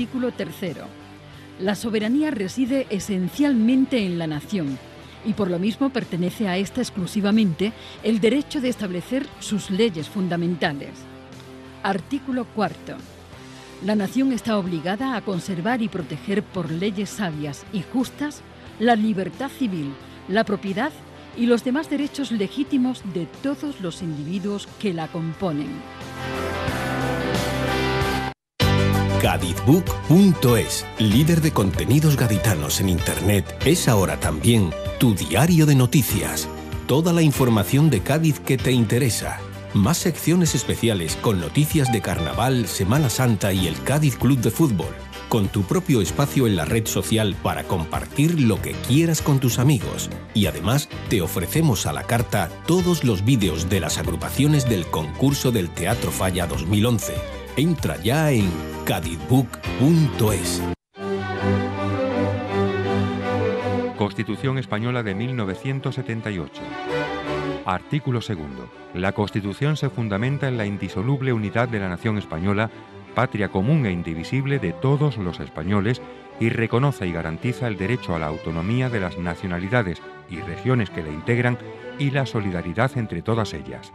artículo tercero. La soberanía reside esencialmente en la nación y por lo mismo pertenece a esta exclusivamente el derecho de establecer sus leyes fundamentales. Artículo cuarto. La nación está obligada a conservar y proteger por leyes sabias y justas la libertad civil, la propiedad y los demás derechos legítimos de todos los individuos que la componen. Cádizbook.es, líder de contenidos gaditanos en Internet, es ahora también tu diario de noticias. Toda la información de Cádiz que te interesa. Más secciones especiales con noticias de Carnaval, Semana Santa y el Cádiz Club de Fútbol. Con tu propio espacio en la red social para compartir lo que quieras con tus amigos. Y además te ofrecemos a la carta todos los vídeos de las agrupaciones del concurso del Teatro Falla 2011 Entra ya en cadizbook.es. Constitución Española de 1978. Artículo 2. La Constitución se fundamenta en la indisoluble unidad de la nación española, patria común e indivisible de todos los españoles, y reconoce y garantiza el derecho a la autonomía de las nacionalidades y regiones que la integran y la solidaridad entre todas ellas.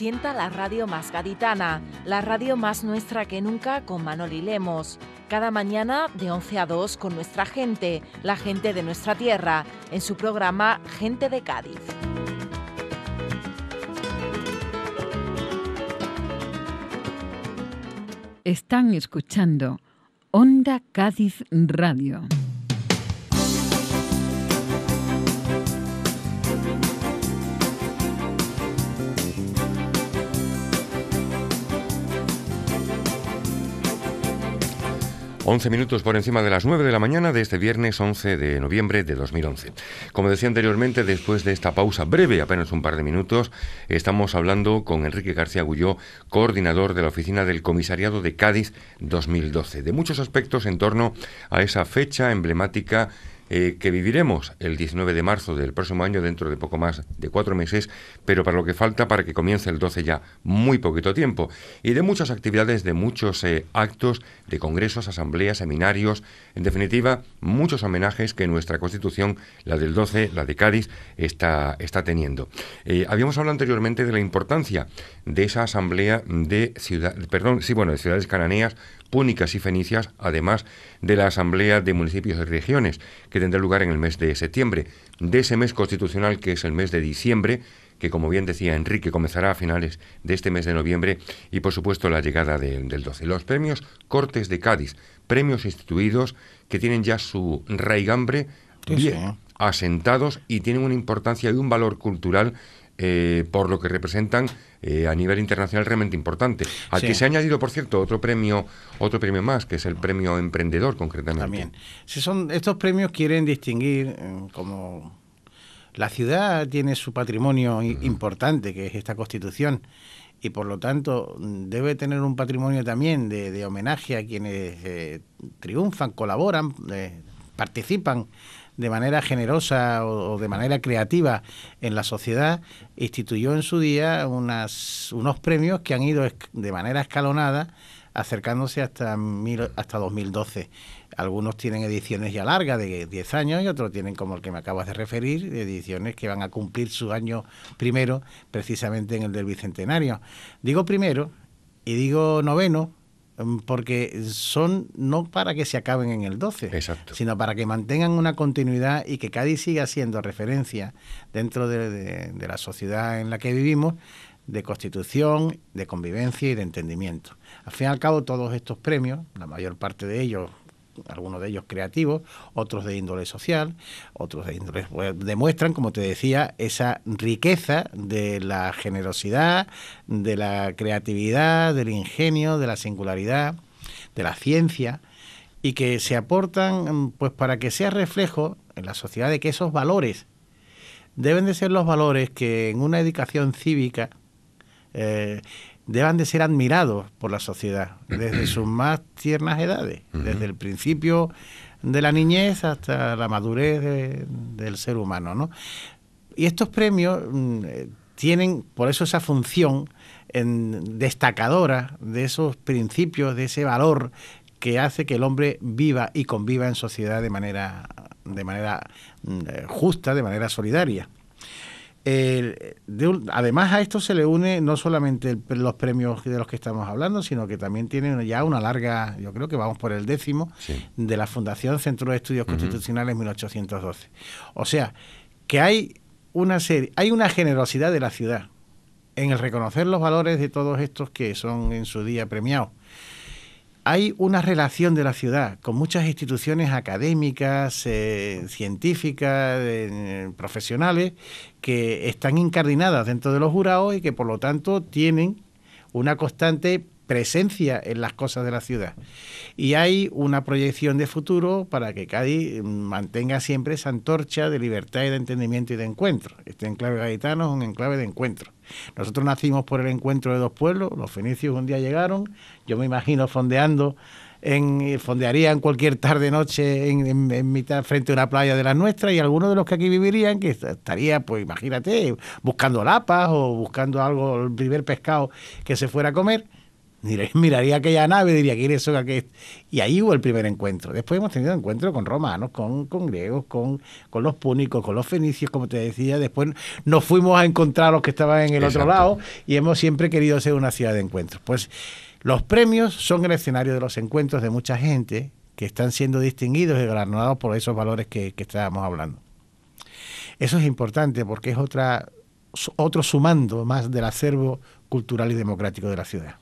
Sienta la radio más gaditana, la radio más nuestra que nunca con Manoli Lemos. Cada mañana de 11 a 2 con nuestra gente, la gente de nuestra tierra, en su programa Gente de Cádiz. Están escuchando Onda Cádiz Radio. 11 minutos por encima de las 9 de la mañana de este viernes 11 de noviembre de 2011. Como decía anteriormente, después de esta pausa breve, apenas un par de minutos, estamos hablando con Enrique García Gulló, coordinador de la oficina del Comisariado de Cádiz 2012, de muchos aspectos en torno a esa fecha emblemática eh, que viviremos el 19 de marzo del próximo año, dentro de poco más de cuatro meses, pero para lo que falta para que comience el 12 ya muy poquito tiempo, y de muchas actividades, de muchos eh, actos, de congresos, asambleas, seminarios, en definitiva, muchos homenajes que nuestra Constitución, la del 12, la de Cádiz, está, está teniendo. Eh, habíamos hablado anteriormente de la importancia de esa asamblea de ciudad, perdón, sí, bueno, de ciudades cananeas púnicas y fenicias, además de la Asamblea de Municipios y Regiones, que tendrá lugar en el mes de septiembre, de ese mes constitucional que es el mes de diciembre, que como bien decía Enrique comenzará a finales de este mes de noviembre y por supuesto la llegada del 12. Los premios Cortes de Cádiz, premios instituidos que tienen ya su raigambre asentados y tienen una importancia y un valor cultural eh, por lo que representan eh, a nivel internacional realmente importante. Al que se ha añadido, por cierto, otro premio, otro premio más, que es el premio emprendedor, concretamente. También. estos premios quieren distinguir eh, como la ciudad tiene su patrimonio importante, que es esta constitución. Y por lo tanto debe tener un patrimonio también de, homenaje a quienes triunfan, colaboran, participan de manera generosa o, de manera creativa en la sociedad, instituyó en su día unas, unos premios que han ido de manera escalonada acercándose hasta, hasta 2012. Algunos tienen ediciones ya largas de 10 años y otros tienen, como el que me acabas de referir, ediciones que van a cumplir su año primero, precisamente en el del Bicentenario. Digo primero y digo noveno Mm, porque son no para que se acaben en el 12, sino para que mantengan una continuidad y que Cádiz siga siendo referencia dentro de la sociedad en la que vivimos de constitución, de convivencia y de entendimiento. Al fin y al cabo, todos estos premios, la mayor parte de ellos algunos de ellos creativos, otros de índole social, otros de índole... Pues, demuestran, como te decía, esa riqueza de la generosidad, de la creatividad, del ingenio, de la singularidad, de la ciencia, y que se aportan pues para que sea reflejo en la sociedad de que esos valores deben de ser los valores que en una educación cívica eh, deban de ser admirados por la sociedad desde sus más tiernas edades, desde el principio de la niñez hasta la madurez del ser humano. ¿no? Y estos premios mm, eh, tienen por eso esa función destacadora de esos principios, de ese valor que hace que el hombre viva y conviva en sociedad de manera, de manera mm, eh, justa, de manera solidaria además a esto se le une no solamente los premios de los que estamos hablando, sino que también tienen ya una larga, yo creo que vamos por el décimo, de la Fundación Centro de Estudios Constitucionales 1812. O sea, que hay una serie, hay una generosidad de la ciudad en el reconocer los valores de todos estos que son en su día premiados hay una relación de la ciudad con muchas instituciones académicas, eh, científicas, eh, profesionales, que están incardinadas dentro de los jurados y que por lo tanto tienen una constante presencia en las cosas de la ciudad. Y hay una proyección de futuro para que Cádiz mm, mantenga siempre esa antorcha de libertad y de entendimiento y de encuentro. Este enclave gaditano es un enclave de encuentro. Nosotros nacimos por el encuentro de dos pueblos, los fenicios un día llegaron, yo me imagino fondeando en, eh, fondearían cualquier tarde noche en, mitad frente a una playa de la nuestra y algunos de los que aquí vivirían que estaría pues imagínate buscando lapas o buscando algo el primer pescado que se fuera a comer Miraría aquella nave, diría que eso, que Y ahí hubo el primer encuentro. Después hemos tenido encuentros con romanos, con, griegos, con, los púnicos, con los fenicios, como te decía. Después nos fuimos a encontrar los que estaban en el otro lado y hemos siempre querido ser una ciudad de encuentros. Pues los premios son el escenario de los encuentros de mucha gente que están siendo distinguidos y galardonados por esos valores que, que estábamos hablando. Eso es importante porque es otra, otro sumando más del acervo cultural y democrático de la ciudad.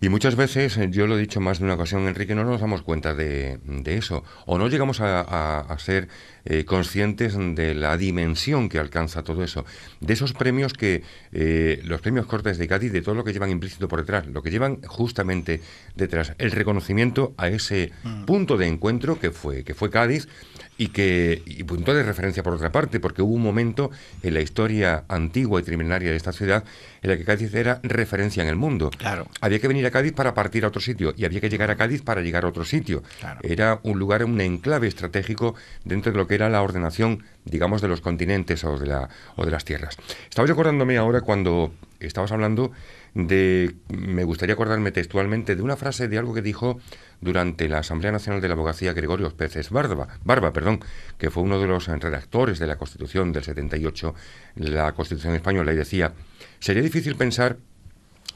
Y muchas veces, eh, yo lo he dicho más de una ocasión, Enrique, no nos damos cuenta de, eso, o no llegamos a, ser eh, conscientes de la dimensión que alcanza todo eso, de esos premios que, eh, los premios Cortes de Cádiz, de todo lo que llevan implícito por detrás, lo que llevan justamente detrás, el reconocimiento a ese mm. punto de encuentro que fue, que fue Cádiz y que y punto de referencia por otra parte, porque hubo un momento en la historia antigua y trimilenaria de esta ciudad en la que Cádiz era referencia en el mundo. Claro. Había que venir a Cádiz para partir a otro sitio y había que llegar a Cádiz para llegar a otro sitio. Era un lugar, un enclave estratégico dentro de lo que era la ordenación, digamos, de los continentes o de, la, o de las tierras. Estaba recordándome ahora cuando estabas hablando de, me gustaría acordarme textualmente de una frase de algo que dijo durante la Asamblea Nacional de la Abogacía Gregorio Peces Barba, Barba perdón, que fue uno de los redactores de la Constitución del 78, la Constitución española, y decía, sería difícil pensar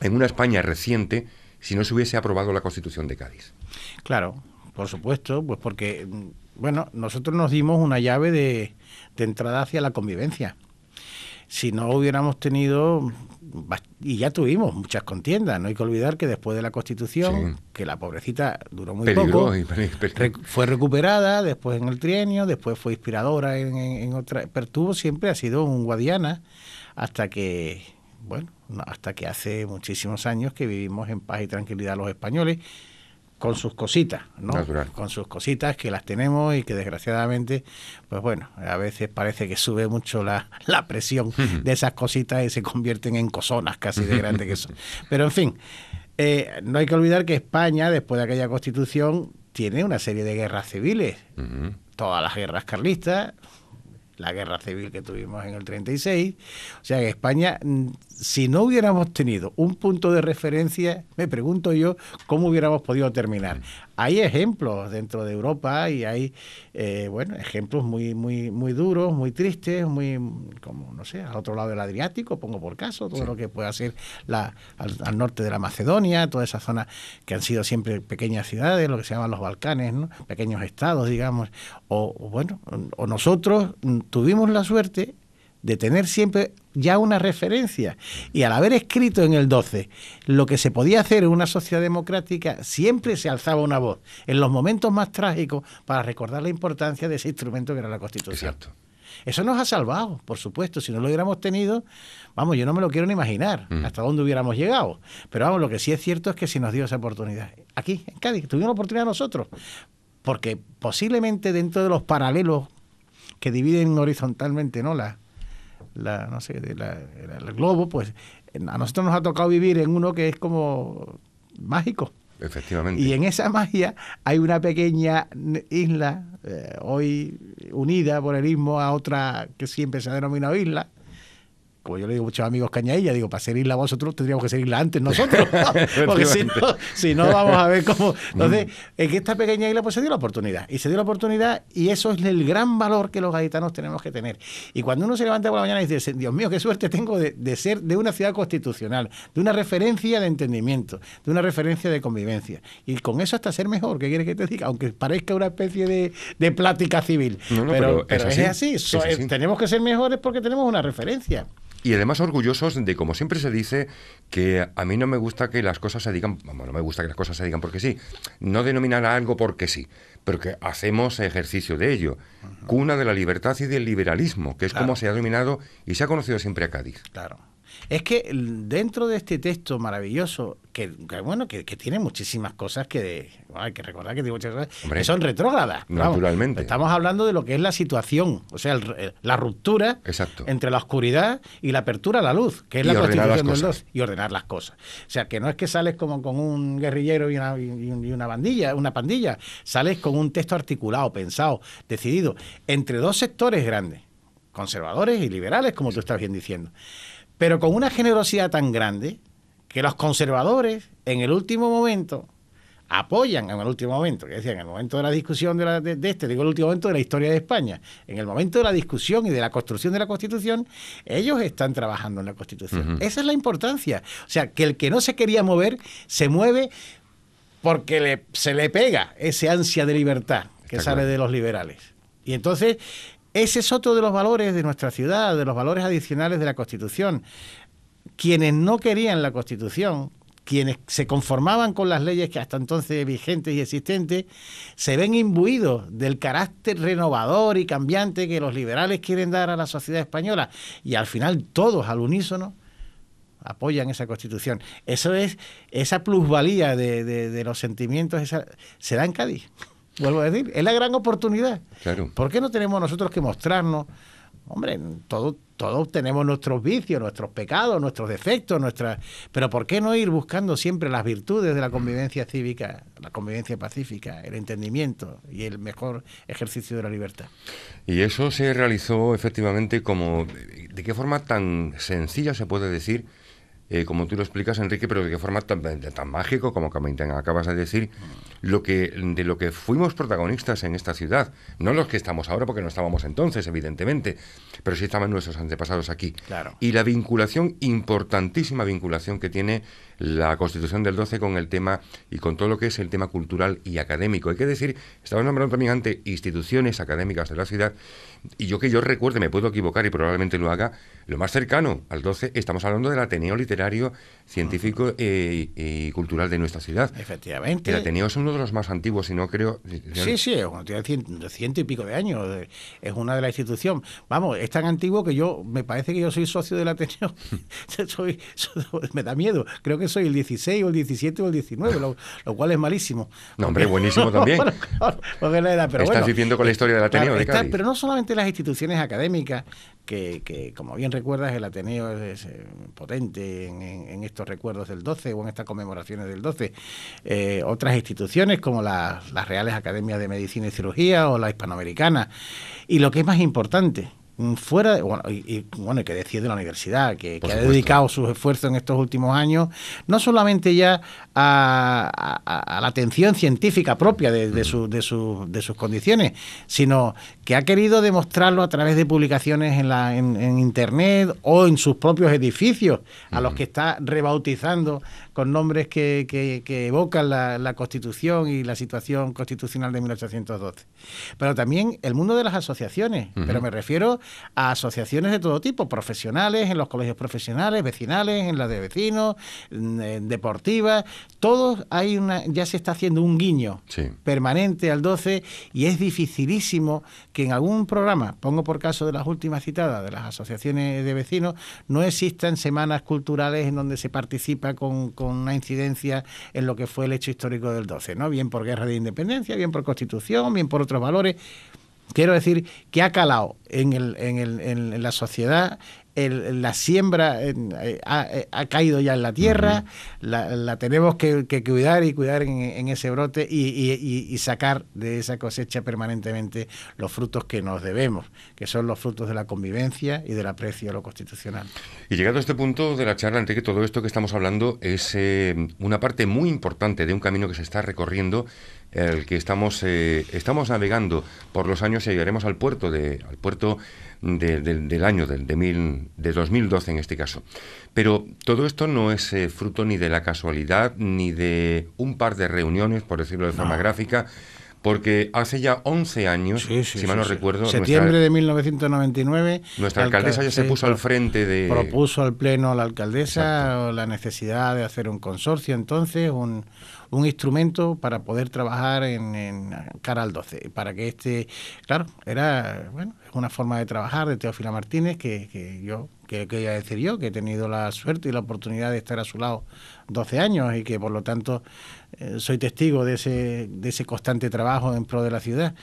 en una España reciente si no se hubiese aprobado la Constitución de Cádiz. Claro, por supuesto, pues porque, mm, bueno, nosotros nos dimos una llave de entrada hacia la convivencia si no hubiéramos tenido y ya tuvimos muchas contiendas. No hay que olvidar que después de la Constitución, que la pobrecita duró muy poco, fue recuperada después en el trienio, después fue inspiradora en, en, otra. Pero tuvo siempre ha sido un Guadiana hasta que, bueno, hasta que hace muchísimos años que vivimos en paz y tranquilidad los españoles con sus cositas, ¿no? Con sus cositas que las tenemos y que desgraciadamente, pues bueno, a veces parece que sube mucho la, presión de esas cositas y se convierten en cosonas casi de grande que son. Pero en fin, eh, no hay que olvidar que España, después de aquella constitución, tiene una serie de guerras civiles. Todas las guerras carlistas, la guerra civil que tuvimos en el 36. O sea, que España, mm, si no hubiéramos tenido un punto de referencia, me pregunto yo, ¿cómo hubiéramos podido terminar? hay ejemplos dentro de Europa y hay eh, bueno ejemplos muy muy muy duros muy tristes muy como no sé al otro lado del Adriático pongo por caso todo lo que pueda ser la, al, norte de la Macedonia toda esa zona que han sido siempre pequeñas ciudades lo que se llaman los Balcanes ¿no? pequeños estados digamos o bueno o nosotros tuvimos la suerte de tener siempre ya una referencia. Y al haber escrito en el 12 lo que se podía hacer en una sociedad democrática, siempre se alzaba una voz, en los momentos más trágicos, para recordar la importancia de ese instrumento que era la Constitución. Eso nos ha salvado, por supuesto. Si no lo hubiéramos tenido, vamos, yo no me lo quiero ni imaginar mm. hasta dónde hubiéramos llegado. Pero vamos, lo que sí es cierto es que si nos dio esa oportunidad. Aquí, en Cádiz, tuvimos la oportunidad nosotros. Porque posiblemente dentro de los paralelos que dividen horizontalmente ¿no? La, la, no sé, de la, el globo, pues a nosotros nos ha tocado vivir en uno que es como mágico. Efectivamente. Y en esa magia hay una pequeña isla, eh, hoy unida por el mismo a otra que siempre se ha denominado isla, como pues yo le digo a muchos amigos ya digo, para ser isla vosotros tendríamos que ser antes nosotros, porque si no, vamos a ver cómo. Entonces, mm. en esta pequeña isla pues se dio la oportunidad, y se dio la oportunidad, y eso es el gran valor que los gaditanos tenemos que tener. Y cuando uno se levanta por la mañana y dice, Dios mío, qué suerte tengo de, ser de una ciudad constitucional, de una referencia de entendimiento, de una referencia de convivencia, y con eso hasta ser mejor, ¿qué quieres que te diga? Aunque parezca una especie de, plática civil, pero, Es eh, así. tenemos que ser mejores porque tenemos una referencia y además orgullosos de, como siempre se dice, que a mí no me gusta que las cosas se digan, vamos, no me gusta que las cosas se digan porque sí, no denominar a algo porque sí, pero que hacemos ejercicio de ello. Cuna de la libertad y del liberalismo, que es como se ha dominado y se ha conocido siempre a Cádiz. Claro. Es que dentro de este texto maravilloso, que, bueno, que, tiene muchísimas cosas que hay que recordar que tiene son retrógradas. Naturalmente. estamos hablando de lo que es la situación, o sea, la ruptura Exacto. entre la oscuridad y la apertura a la luz, que es la la constitución del dos y ordenar las cosas. O sea, que no es que sales como con un guerrillero y una, y una bandilla, una pandilla, sales con un texto articulado, pensado, decidido, entre dos sectores grandes, conservadores y liberales, como tú estás bien diciendo pero con una generosidad tan grande que los conservadores en el último momento apoyan en el último momento, que decía, en el momento de la discusión de, este, digo el último momento de la historia de España, en el momento de la discusión y de la construcción de la Constitución, ellos están trabajando en la Constitución. Esa es la importancia. O sea, que el que no se quería mover se mueve porque se le pega ese ansia de libertad que sale de los liberales. Y entonces ese es otro de los valores de nuestra ciudad, de los valores adicionales de la Constitución. Quienes no querían la Constitución, quienes se conformaban con las leyes que hasta entonces vigentes y existentes, se ven imbuidos del carácter renovador y cambiante que los liberales quieren dar a la sociedad española. Y al final todos al unísono apoyan esa constitución. Eso es, esa plusvalía de, los sentimientos, se da en Cádiz. Vuelvo a decir, es la gran oportunidad. Claro. ¿Por qué no tenemos nosotros que mostrarnos? Hombre, todos, todos tenemos nuestros vicios, nuestros pecados, nuestros defectos, nuestras. Pero ¿por qué no ir buscando siempre las virtudes de la convivencia cívica, la convivencia pacífica, el entendimiento y el mejor ejercicio de la libertad? Y eso se realizó efectivamente como. ¿De qué forma tan sencilla se puede decir? Eh, como tú lo explicas, Enrique, pero de qué forma tan, mágico como acabas de decir, lo que, de lo que fuimos protagonistas en esta ciudad. No los que estamos ahora, porque no estábamos entonces, evidentemente, pero sí estaban nuestros antepasados aquí. Claro. Y la vinculación, importantísima vinculación que tiene la Constitución del 12 con el tema y con todo lo que es el tema cultural y académico. Hay que decir, estaba nombrando también ante instituciones académicas de la ciudad, y yo que yo recuerde, me puedo equivocar y probablemente lo haga, lo más cercano al 12, estamos hablando del Ateneo Literario, Científico y e, e Cultural de nuestra ciudad. Efectivamente. El Ateneo es uno de los más antiguos, si no creo. Sí, sí, ciento, y pico de años. Es una de las instituciones. Vamos, es tan antiguo que yo, me parece que yo soy socio del Ateneo. me da miedo. Creo que soy el 16 o el 17 o el 19, lo, cual es malísimo. No, hombre, buenísimo también. Estás diciendo con la historia del Ateneo pero no solamente las instituciones académicas, que, que como bien recuerdas, el Ateneo es, eh, potente en, estos recuerdos del 12 o en estas conmemoraciones del 12. Eh, otras instituciones como las Reales Academias de Medicina y Cirugía o la Hispanoamericana. Y lo que es más importante, Mm, fuera, bueno, y, bueno, hay que decir de la universidad, que, ha dedicado sus esfuerzos en estos últimos años, no solamente ya a, la atención científica propia mm. de, sus condiciones, sino que ha querido demostrarlo a través de publicaciones en, la, en Internet o en sus propios edificios, a los mm. que está rebautizando con nombres que, que, evocan la, Constitución y la situación constitucional de 1812. Pero también el mundo de las asociaciones, pero me refiero a asociaciones de todo tipo, profesionales, en los colegios profesionales, vecinales, en las de vecinos, deportivas, todos hay una, ya se está haciendo un guiño permanente al 12 y es dificilísimo que en algún programa, pongo por caso de las últimas citadas, de las asociaciones de vecinos, no existan semanas culturales en donde se participa con con una incidencia en lo que fue el hecho histórico del 12, ¿no? Bien por guerra de independencia, bien por constitución, bien por otros valores. Quiero decir que ha calado en, en la sociedad la siembra eh, eh, ha, caído ya en la tierra, la, la, tenemos que, cuidar y cuidar en, ese brote y, sacar de esa cosecha permanentemente los frutos que nos debemos, que son los frutos de la convivencia y del aprecio a lo constitucional. Y llegado a este punto de la charla, que todo esto que estamos hablando es eh, una parte muy importante de un camino que se está recorriendo el que estamos, eh, estamos navegando por los años y llegaremos al puerto, de, al puerto del año del, de, mil, de 2012 en este caso. Pero todo esto no es eh, fruto ni de la casualidad, ni de un par de reuniones, por decirlo de forma gráfica, porque hace ya 11 años, si mal no recuerdo... Septiembre de 1999... Nuestra alcaldesa ya se puso al frente de... Propuso al Pleno a la alcaldesa la necesidad de hacer un consorcio entonces, un un instrumento para poder trabajar en, en cara al 12, para que este, claro, era, bueno, una forma de trabajar de Teófila Martínez que, yo que, quería decir yo, que he tenido la suerte y la oportunidad de estar a su lado 12 años y que por lo tanto eh, soy testigo de ese, de ese constante trabajo en pro de la ciudad.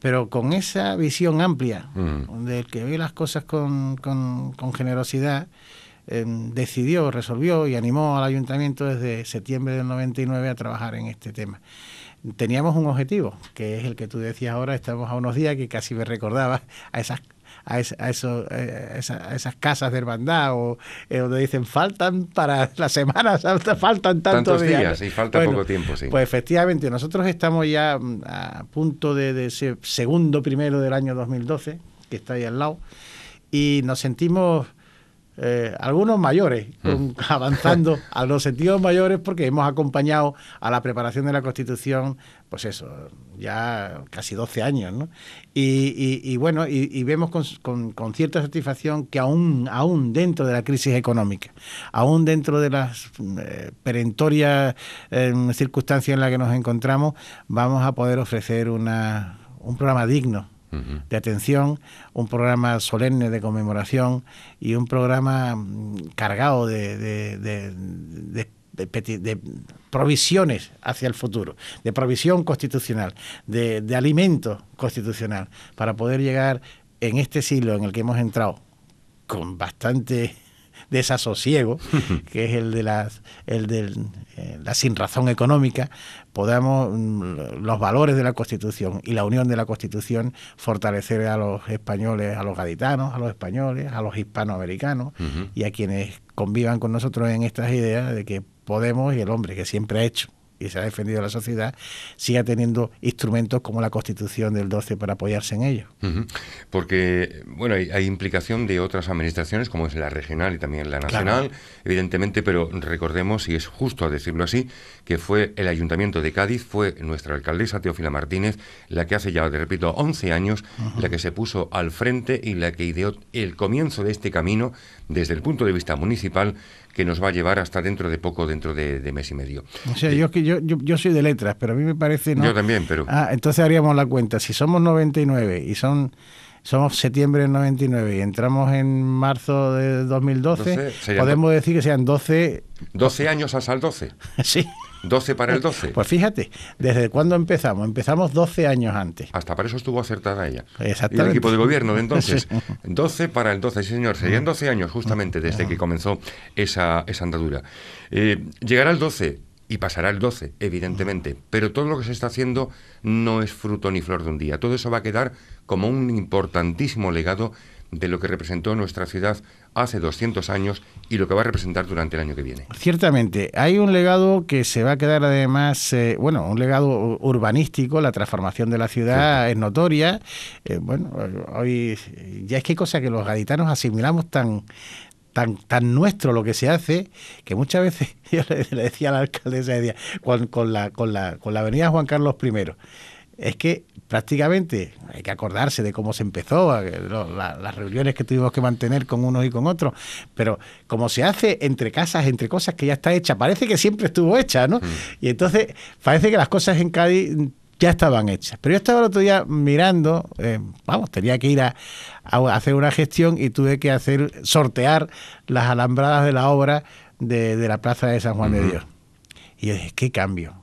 Pero con esa visión amplia, donde mm. del que ve las cosas con generosidad, Em, decidió, resolvió y animó al ayuntamiento desde septiembre del 99 a trabajar en este tema. Teníamos un objetivo, que es el que tú decías ahora, estamos a unos días que casi me recordaba a esas a, eso, eh, esas casas de hermandad eh, donde dicen faltan para las semanas faltan tantos, días. y falta poco tiempo, sí. Pues efectivamente, nosotros estamos ya mm, a punto de, de ese segundo primero del año 2012, que está ahí al lado, y nos sentimos eh, algunos mayores, mm. avanzando a los sentidos mayores, porque hemos acompañado a la preparación de la Constitución, pues eso, ya casi 12 años, ¿no? Y, bueno, y, vemos con, cierta satisfacción que aún, aún dentro de la crisis económica, aún dentro de las eh, perentorias em, circunstancias en las que nos encontramos, vamos a poder ofrecer una, un programa digno de atención, un programa solemne de conmemoración y un programa mm, cargado de, provisiones hacia el futuro, de provisión constitucional, de, de alimento constitucional, para poder llegar en este siglo en el que hemos entrado con bastante desasosiego, que es el de, las, el de eh, la razón económica, podamos mm, los valores de la Constitución y la unión de la Constitución fortalecer a los españoles, a los gaditanos, a los españoles, a los hispanoamericanos y a quienes convivan con nosotros en estas ideas de que podemos y el hombre que siempre ha hecho y se ha defendido la sociedad, siga teniendo instrumentos como la Constitución del 12 para apoyarse en ello. Porque, bueno, hay, implicación de otras administraciones, como es la regional y también la nacional, evidentemente, pero recordemos, y es justo decirlo así, que fue el Ayuntamiento de Cádiz, fue nuestra alcaldesa Teófila Martínez, la que hace ya, te repito, 11 años, la que se puso al frente y la que ideó el comienzo de este camino desde el punto de vista municipal que nos va a llevar hasta dentro de poco, dentro de, mes y medio. O sea, yo, yo, yo, yo soy de letras, pero a mí me parece... ¿no? Yo también, pero... Ah, entonces haríamos la cuenta. Si somos 99 y son somos septiembre del 99 y entramos en marzo de 2012, podemos decir que sean 12... 12 años hasta el 12. sí. 12 para el 12. Pues fíjate, ¿desde cuándo empezamos? Empezamos 12 años antes. Hasta para eso estuvo acertada ella. Exactamente. el equipo de gobierno de entonces. 12 para el 12, sí señor. Serían 12 años justamente desde que comenzó esa, esa andadura. Eh, llegará el 12 y pasará el 12, evidentemente. Pero todo lo que se está haciendo no es fruto ni flor de un día. Todo eso va a quedar como un importantísimo legado de lo que representó nuestra ciudad hace 200 años y lo que va a representar durante el año que viene. Ciertamente, hay un legado que se va a quedar además, eh, bueno, un legado urbanístico, la transformación de la ciudad es notoria. Eh, bueno, hoy ya es que cosa que los gaditanos asimilamos tan, tan, tan nuestro lo que se hace, que muchas veces yo le, decía a la alcaldesa, con, la, con, la, avenida Juan Carlos I, es que prácticamente hay que acordarse de cómo se empezó, las reuniones que tuvimos que mantener con unos y con otros, pero como se hace entre casas, entre cosas que ya está hecha, parece que siempre estuvo hecha, ¿no? Mm. Y entonces parece que las cosas en Cádiz ya estaban hechas. Pero yo estaba el otro día mirando, eh, vamos, tenía que ir a, hacer una gestión y tuve que hacer sortear las alambradas de la obra de, la Plaza de San Juan de Dios. Y yo dije, qué cambio.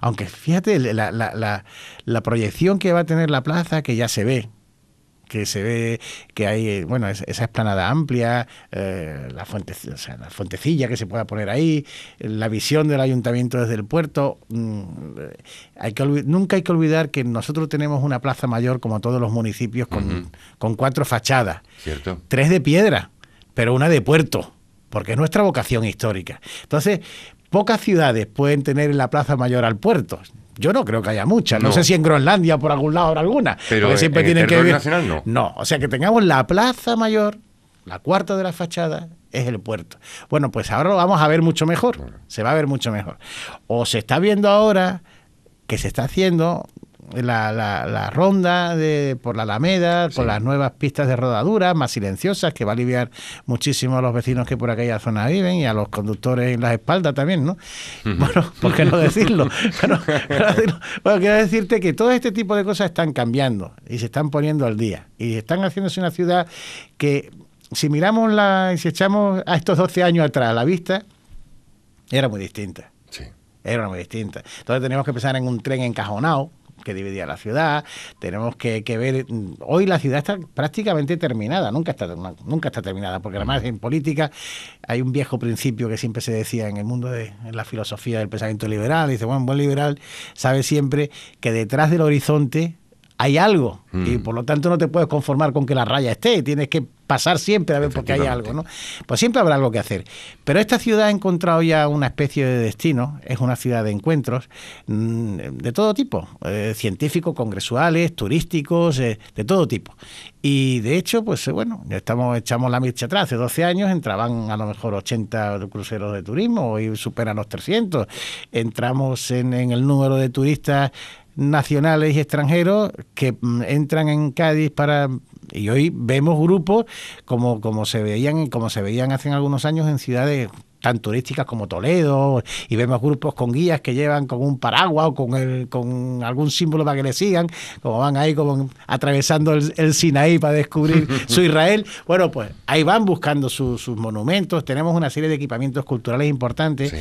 Aunque fíjate la proyección que va a tener la plaza, que ya se ve, que se ve que hay, eh, bueno, esa explanada amplia, eh, la, fuente, la fuentecilla que se pueda poner ahí, la visión del ayuntamiento desde el puerto. Mm, hay que, nunca hay que olvidar que nosotros tenemos una plaza mayor, como todos los municipios, con, con cuatro fachadas. Cierto. Tres de piedra, pero una de puerto, porque es nuestra vocación histórica. Entonces, pocas ciudades pueden tener en la plaza mayor al puerto. Yo no creo que haya muchas. No, sé si en Groenlandia por algún lado habrá alguna. Pero en, siempre tienen que no. No, o sea que tengamos la plaza mayor, la cuarta de la fachada, es el puerto. Bueno, pues ahora lo vamos a ver mucho mejor. Se va a ver mucho mejor. O se está viendo ahora que se está haciendo la, la, ronda de, por la Alameda, por las nuevas pistas de rodadura más silenciosas, que va a aliviar muchísimo a los vecinos que por aquella zona viven y a los conductores en las espaldas también, ¿no? Bueno, ¿por qué no decirlo? bueno, quiero decirte que todo este tipo de cosas están cambiando y se están poniendo al día y están haciéndose una ciudad que si miramos la, si echamos a estos 12 años atrás la vista, era muy distinta. Sí. Era muy distinta. Entonces teníamos que pensar en un tren encajonado, que dividía la ciudad, tenemos que, que, ver, mm, hoy la ciudad está prácticamente terminada, nunca está, nunca está terminada, porque además en política hay un viejo principio que siempre se decía en el mundo de en la filosofía del pensamiento liberal, dice, bueno, un buen liberal sabe siempre que detrás del horizonte hay algo. Y mm. por lo tanto no te puedes conformar con que la raya esté, tienes que pasar siempre a ver por qué hay algo, ¿no? Pues siempre habrá algo que hacer. Pero esta ciudad ha encontrado ya una especie de destino, es una ciudad de encuentros mm, de todo tipo, eh, científicos, congresuales, turísticos, eh, de todo tipo. Y de hecho, pues eh, bueno, estamos echamos la milcha atrás, hace 12 años entraban a lo mejor 80 cruceros de turismo, y superan los 300, entramos en el número de turistas nacionales y extranjeros que mm, entran en Cádiz para y hoy vemos grupos como como se veían como se veían hace algunos años en ciudades tan turísticas como Toledo y vemos grupos con guías que llevan con un paraguas o con, con algún símbolo para que le sigan, como van ahí como atravesando el, Sinaí para descubrir su Israel. Bueno, pues ahí van buscando sus monumentos, tenemos una serie de equipamientos culturales importantes.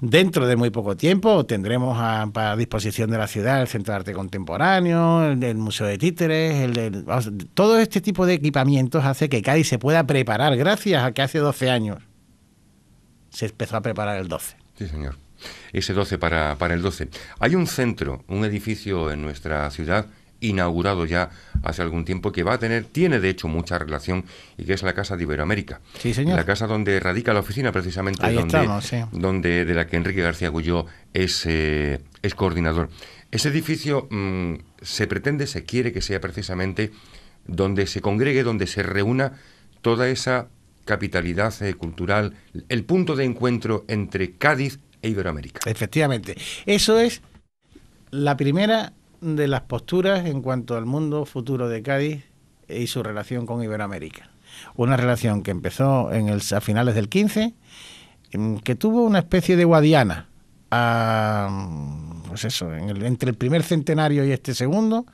Dentro de muy poco tiempo tendremos a, disposición de la ciudad el Centro de Arte Contemporáneo, el, Museo de Títeres, el, todo este tipo de equipamientos hace que Cádiz se pueda preparar, gracias a que hace 12 años se empezó a preparar el 12. Sí, señor. Ese 12 para, para el 12. Hay un centro, un edificio en nuestra ciudad inaugurado ya hace algún tiempo, que va a tener, tiene de hecho mucha relación, y que es la Casa de Iberoamérica. Sí, señor. La casa donde radica la oficina, precisamente, donde, de la que Enrique García Gulló es, eh, es coordinador. Ese edificio mm, se pretende, se quiere que sea precisamente donde se congregue, donde se reúna toda esa capitalidad eh, cultural, el punto de encuentro entre Cádiz e Iberoamérica. Efectivamente. Eso es la primera de las posturas en cuanto al mundo futuro de Cádiz y su relación con Iberoamérica. Una relación que empezó en el, a finales del 15, em, que tuvo una especie de guadiana, pues eso, entre el primer centenario y este segundo,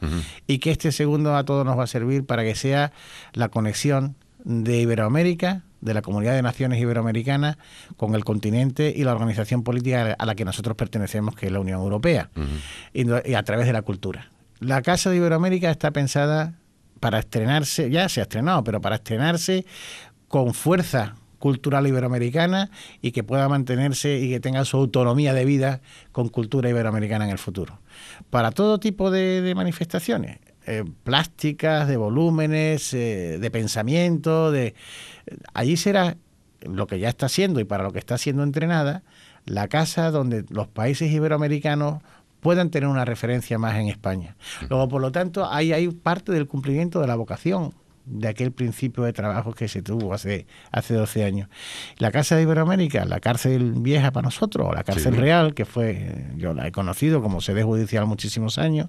y que este segundo a todos nos va a servir para que sea la conexión de Iberoamérica de la Comunidad de Naciones Iberoamericanas con el continente y la organización política a la que nosotros pertenecemos, que es la Unión Europea, y, a través de la cultura. La Casa de Iberoamérica está pensada para estrenarse, ya se ha estrenado, pero para estrenarse con fuerza cultural iberoamericana y que pueda mantenerse y que tenga su autonomía de vida con cultura iberoamericana en el futuro. Para todo tipo de manifestaciones, eh, plásticas, de volúmenes, eh, de pensamiento, de allí será lo que ya está siendo y para lo que está siendo entrenada la casa donde los países iberoamericanos puedan tener una referencia más en España. Luego, por lo tanto, ahí hay parte del cumplimiento de la vocación de aquel principio de trabajo que se tuvo hace, hace 12 años. La Casa de Iberoamérica, la cárcel vieja para nosotros, o la cárcel real, que fue, yo la he conocido como sede judicial muchísimos años,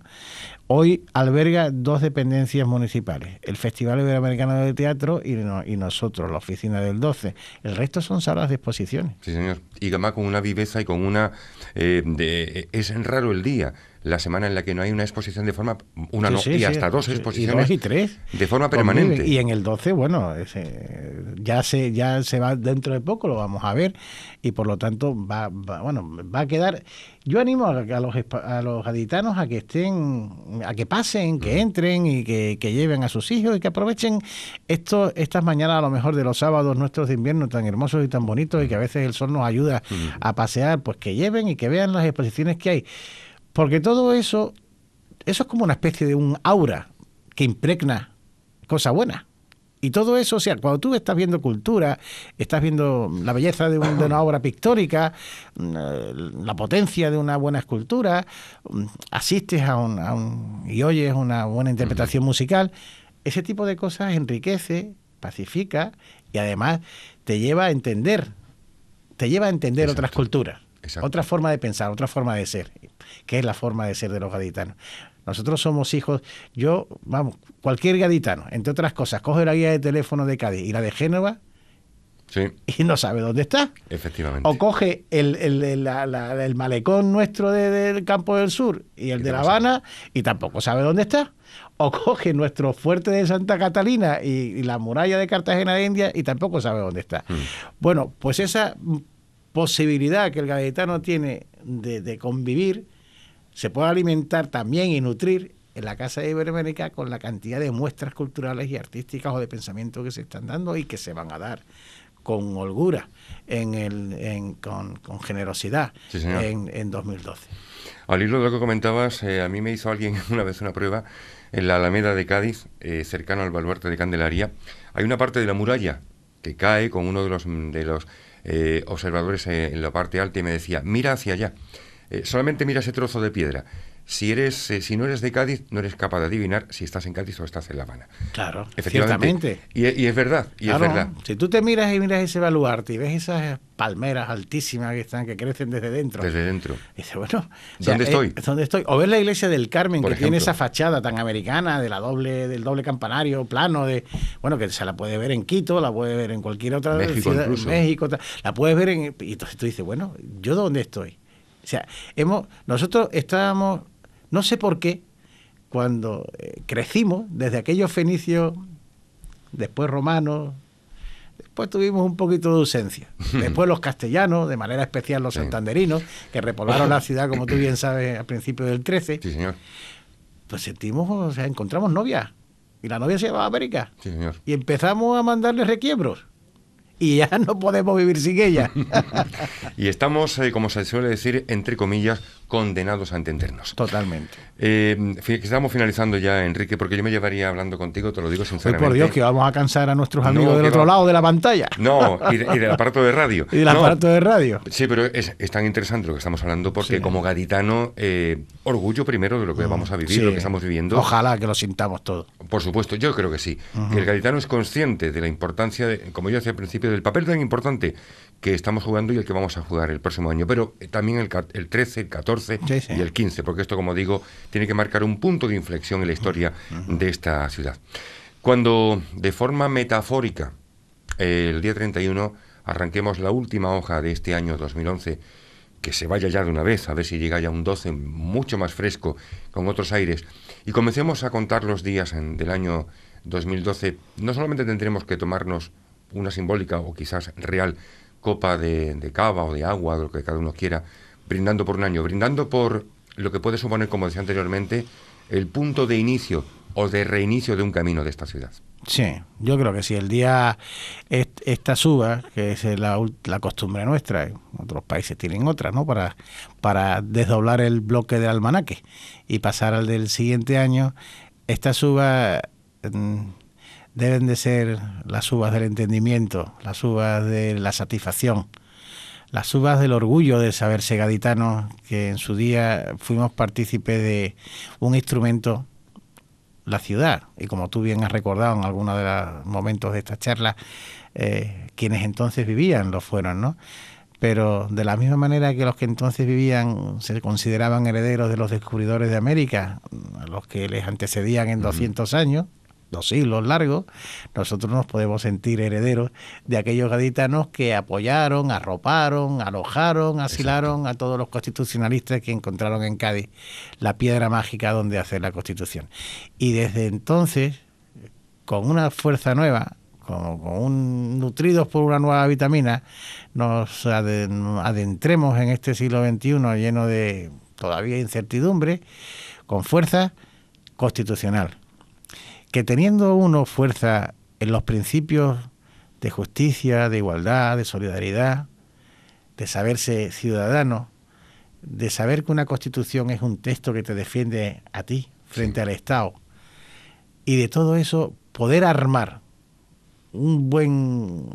hoy alberga dos dependencias municipales, el Festival Iberoamericano de Teatro y, nosotros, la oficina del 12. El resto son salas de exposiciones. Sí, señor. Y además con una viveza y con una... Eh, de, es raro el día la semana en la que no hay una exposición de forma, una y hasta dos exposiciones. Y tres. De forma permanente. y en el 12, bueno, ya, se, ya se va dentro de poco, lo vamos a ver, y por lo tanto va, bueno, va a quedar... Yo animo a, los, a los gaditanos a que estén, a que pasen, que mm. entren y que, lleven a sus hijos y que aprovechen esto, estas mañanas a lo mejor de los sábados nuestros de invierno tan hermosos y tan bonitos y que a mm. veces el sol nos ayuda mm. a pasear, pues que lleven y que vean las exposiciones que hay. Porque todo eso, eso es como una especie de un aura que impregna cosas buenas. Y todo eso, o sea, cuando tú estás viendo cultura, estás viendo la belleza de, una obra pictórica, mm, eh, la potencia de una buena escultura, mm, asistes a un, a un, y oyes una buena interpretación musical, ese tipo de cosas enriquece, pacifica y además te lleva a entender, te lleva a entender otras culturas. Otra forma de pensar, otra forma de ser, que es la forma de ser de los gaditanos. Nosotros somos hijos, yo, vamos, cualquier gaditano, entre otras cosas, coge la guía de teléfono de Cádiz y la de Génova sí. y no sabe dónde está. Efectivamente. O coge el, malecón nuestro del Campo del Sur y el de La Habana y tampoco sabe dónde está. O coge nuestro fuerte de Santa Catalina y, la muralla de Cartagena de India y tampoco sabe dónde está. Mm. Bueno, pues esa posibilidad que el gaditano tiene de, convivir, se puede alimentar también y nutrir en la Casa de Iberoamérica con la cantidad de muestras culturales y artísticas o de pensamiento que se están dando y que se van a dar con holgura, en el, en, con, generosidad en, 2012. Al hilo de lo que comentabas, eh, a mí me hizo alguien una vez una prueba en la Alameda de Cádiz, eh, cercano al baluarte de Candelaria. Hay una parte de la muralla que cae con uno de los, de los eh, observadores en, la parte alta y me decía, mira hacia allá, eh, solamente mira ese trozo de piedra si eres eh, si no eres de Cádiz no eres capaz de adivinar si estás en Cádiz o estás en La Habana claro efectivamente y, es verdad y si tú te miras y miras ese baluarte y ves esas palmeras altísimas que están que crecen desde dentro desde dentro dices bueno dónde eh, estoy dónde estoy o ves la iglesia del Carmen que tiene esa fachada tan americana de la doble del doble campanario plano de bueno que se la puede ver en Quito la puede ver en cualquier otra México ciudad incluso. México la puedes ver en y entonces tú dices bueno yo dónde estoy o sea, hemos, nosotros estábamos no sé por qué, cuando eh, crecimos, desde aquellos fenicios, después romanos, después tuvimos un poquito de ausencia. Después los castellanos, de manera especial los santanderinos, que repoblaron la ciudad, como tú bien sabes, a principios del 13. Sí, señor. Pues sentimos, o sea, encontramos novia. Y la novia se llamaba América. Sí, señor. Y empezamos a mandarle requiebros y ya no podemos vivir sin ella. y estamos, eh, como se suele decir, entre comillas, condenados a entendernos. Totalmente. Eh, estamos finalizando ya, Enrique, porque yo me llevaría hablando contigo, te lo digo sinceramente. por Dios, que vamos a cansar a nuestros amigos del otro lado de la pantalla. No, y, del aparato de radio. Y del aparato de radio. Sí, pero es, tan interesante lo que estamos hablando porque como gaditano, eh, orgullo primero de lo que mm, vamos a vivir, lo que estamos viviendo. Ojalá que lo sintamos todo. Por supuesto, yo creo que sí. que el gaditano es consciente de la importancia, de, como yo decía al principio, del papel tan importante que estamos jugando y el que vamos a jugar el próximo año. Pero eh, también el, 13, el 14 y el 15, porque esto, como digo, tiene que marcar un punto de inflexión en la historia de esta ciudad. Cuando, de forma metafórica, el día 31 arranquemos la última hoja de este año 2011, que se vaya ya de una vez, a ver si llega ya un 12 mucho más fresco, con otros aires, y comencemos a contar los días del año 2012, no solamente tendremos que tomarnos una simbólica o quizás real copa de, de, cava o de agua, de lo que cada uno quiera, brindando por un año, brindando por lo que puede suponer, como decía anteriormente, el punto de inicio o de reinicio de un camino de esta ciudad. Sí, yo creo que si el día esta suba, que es la, costumbre nuestra, otros países tienen otras, ¿no? Para, para desdoblar el bloque del almanaque y pasar al del siguiente año, esta suba mm, deben de ser las subas del entendimiento, las subas de la satisfacción, las uvas del orgullo de saberse gaditanos, que en su día fuimos partícipes de un instrumento, la ciudad, y como tú bien has recordado en algunos de los momentos de esta charla, eh, quienes entonces vivían lo fueron, ¿no? Pero de la misma manera que los que entonces vivían se consideraban herederos de los descubridores de América, a los que les antecedían en 200 años, dos siglos largos, nosotros nos podemos sentir herederos de aquellos gaditanos que apoyaron, arroparon, alojaron, asilaron a todos los constitucionalistas que encontraron en Cádiz la piedra mágica donde hacer la constitución. Y desde entonces, con una fuerza nueva, con, nutridos por una nueva vitamina, nos adentremos en este siglo XXI lleno de todavía incertidumbre, con fuerza constitucional que teniendo uno fuerza en los principios de justicia, de igualdad, de solidaridad, de saberse ciudadano, de saber que una constitución es un texto que te defiende a ti frente al Estado, y de todo eso poder armar un buen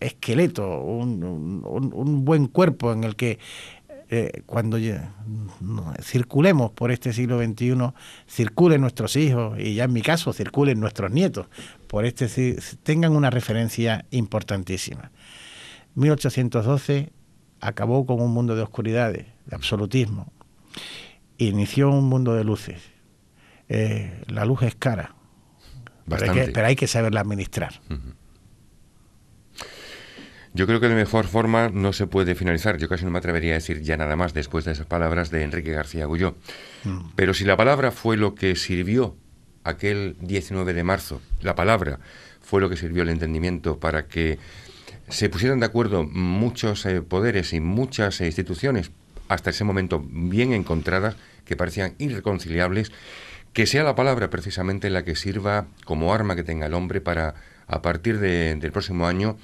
esqueleto, un, buen cuerpo en el que eh, cuando circulemos por este siglo XXI, circulen nuestros hijos y ya en mi caso circulen nuestros nietos, por este tengan una referencia importantísima. 1812 acabó con un mundo de oscuridades, de absolutismo. Inició un mundo de luces. Eh, la luz es cara, pero hay, que, saberla administrar. Yo creo que de mejor forma no se puede finalizar. Yo casi no me atrevería a decir ya nada más después de esas palabras de Enrique García Gulló. Mm. Pero si la palabra fue lo que sirvió aquel 19 de marzo, la palabra fue lo que sirvió el entendimiento para que se pusieran de acuerdo muchos eh, poderes y muchas eh, instituciones, hasta ese momento bien encontradas, que parecían irreconciliables, que sea la palabra precisamente la que sirva como arma que tenga el hombre para, a partir del próximo año,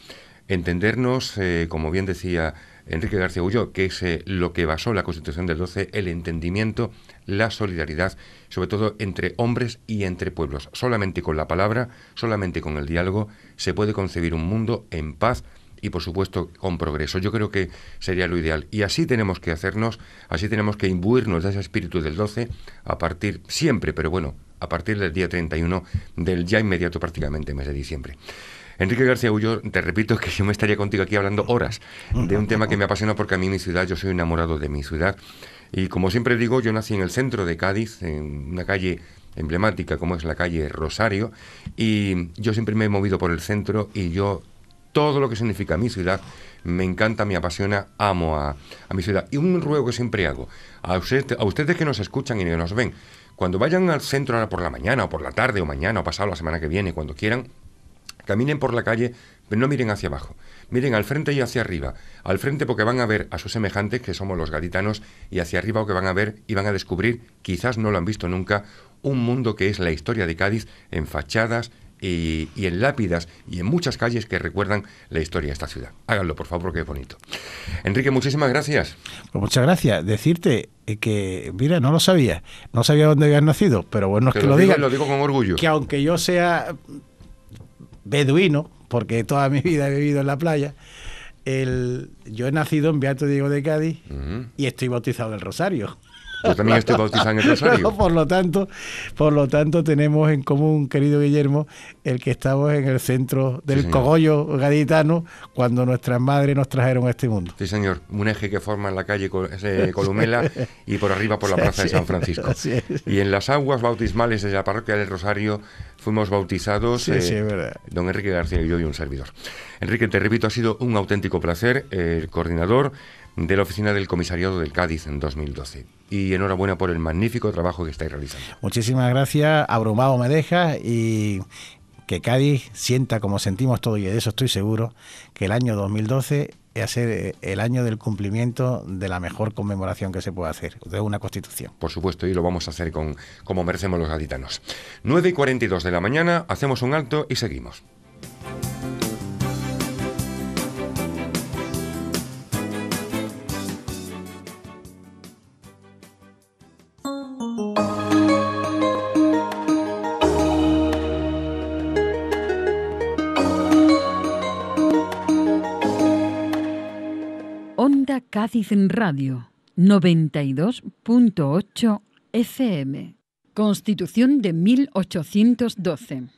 entendernos, eh, como bien decía Enrique García Ulló, que es eh, lo que basó la Constitución del 12, el entendimiento, la solidaridad, sobre todo entre hombres y entre pueblos. Solamente con la palabra, solamente con el diálogo, se puede concebir un mundo en paz y por supuesto con progreso. Yo creo que sería lo ideal. Y así tenemos que hacernos, así tenemos que imbuirnos de ese espíritu del 12 a partir siempre, pero bueno, a partir del día 31 del ya inmediato prácticamente mes de diciembre. Enrique García Ullo, te repito que yo me estaría contigo aquí hablando horas de un tema que me apasiona porque a mí mi ciudad, yo soy enamorado de mi ciudad. Y como siempre digo, yo nací en el centro de Cádiz, en una calle emblemática como es la calle Rosario, y yo siempre me he movido por el centro y yo todo lo que significa mi ciudad me encanta, me apasiona, amo a, mi ciudad. Y un ruego que siempre hago a, a ustedes que nos escuchan y nos ven, cuando vayan al centro ahora por la mañana o por la tarde o mañana o pasado la semana que viene, cuando quieran, Caminen por la calle, pero no miren hacia abajo. Miren al frente y hacia arriba. Al frente porque van a ver a sus semejantes, que somos los gaditanos, y hacia arriba porque van a ver y van a descubrir, quizás no lo han visto nunca, un mundo que es la historia de Cádiz en fachadas y, en lápidas y en muchas calles que recuerdan la historia de esta ciudad. Háganlo, por favor, que es bonito. Enrique, muchísimas gracias. Pues muchas gracias. Decirte eh, que, mira, no lo sabía. No sabía dónde habían nacido, pero bueno, es que lo, lo digan. Lo digo con orgullo. Que aunque yo sea beduino, porque toda mi vida he vivido en la playa. El, yo he nacido en Beato Diego de Cádiz y estoy bautizado del Rosario. Yo también estoy bautizado en el Rosario. por lo tanto, por lo tanto tenemos en común, querido Guillermo, el que estamos en el centro del cogollo gaditano cuando nuestras madres nos trajeron a este mundo. Sí, señor. Un eje que forma en la calle Columela y por arriba por la plaza de San Francisco. Y en las aguas bautismales de la parroquia del Rosario fuimos bautizados eh, don Enrique García y yo y un servidor. Enrique, te repito, ha sido un auténtico placer, eh, el coordinador de la oficina del comisariado del Cádiz en 2012 y enhorabuena por el magnífico trabajo que estáis realizando. Muchísimas gracias, abrumado me deja y que Cádiz sienta como sentimos todo y de eso estoy seguro, que el año 2012 a ser eh, el año del cumplimiento de la mejor conmemoración que se puede hacer, de una constitución. Por supuesto, y lo vamos a hacer con, como merecemos los gaditanos. 9 y 42 de la mañana, hacemos un alto y seguimos. Cádiz Radio 92.8 FM. Constitución de 1812.